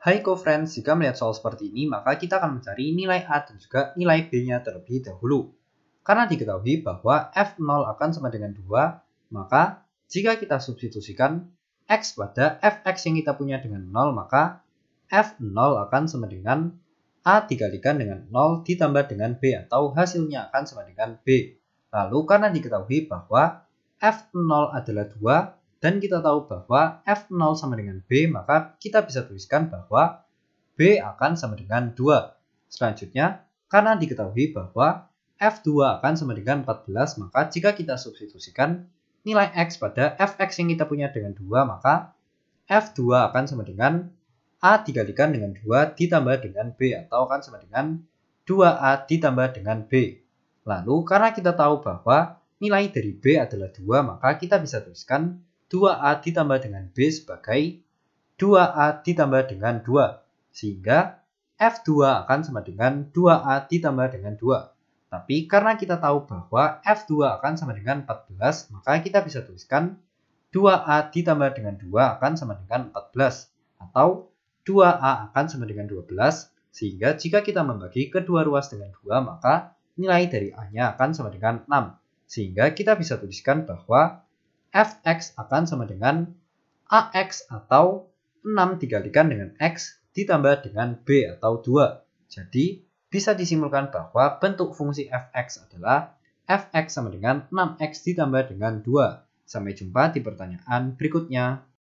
Hai co-friends, jika melihat soal seperti ini, maka kita akan mencari nilai A dan juga nilai B-nya terlebih dahulu. Karena diketahui bahwa F0 akan sama dengan 2, maka jika kita substitusikan X pada Fx yang kita punya dengan 0, maka F0 akan sama dengan A dikalikan dengan 0 ditambah dengan B atau hasilnya akan sama dengan B. Lalu karena diketahui bahwa F0 adalah 2, dan kita tahu bahwa F0 sama dengan B, maka kita bisa tuliskan bahwa B akan sama dengan 2. Selanjutnya, karena diketahui bahwa F2 akan sama dengan 14, maka jika kita substitusikan nilai X pada Fx yang kita punya dengan 2, maka F2 akan sama dengan A dikalikan dengan 2 ditambah dengan B, atau akan sama dengan 2A ditambah dengan B. Lalu, karena kita tahu bahwa nilai dari B adalah 2, maka kita bisa tuliskan 2A ditambah dengan B sebagai 2A ditambah dengan 2. Sehingga F2 akan sama dengan 2A ditambah dengan 2. Tapi karena kita tahu bahwa F2 akan sama dengan 14, maka kita bisa tuliskan 2A ditambah dengan 2 akan sama dengan 14. Atau 2A akan sama dengan 12, sehingga jika kita membagi kedua ruas dengan 2, maka nilai dari A-nya akan sama dengan 6. Sehingga kita bisa tuliskan bahwa fx akan sama dengan ax atau 6 dikalikan dengan x ditambah dengan b atau 2. Jadi bisa disimpulkan bahwa bentuk fungsi fx adalah fx sama dengan 6x ditambah dengan 2. Sampai jumpa di pertanyaan berikutnya.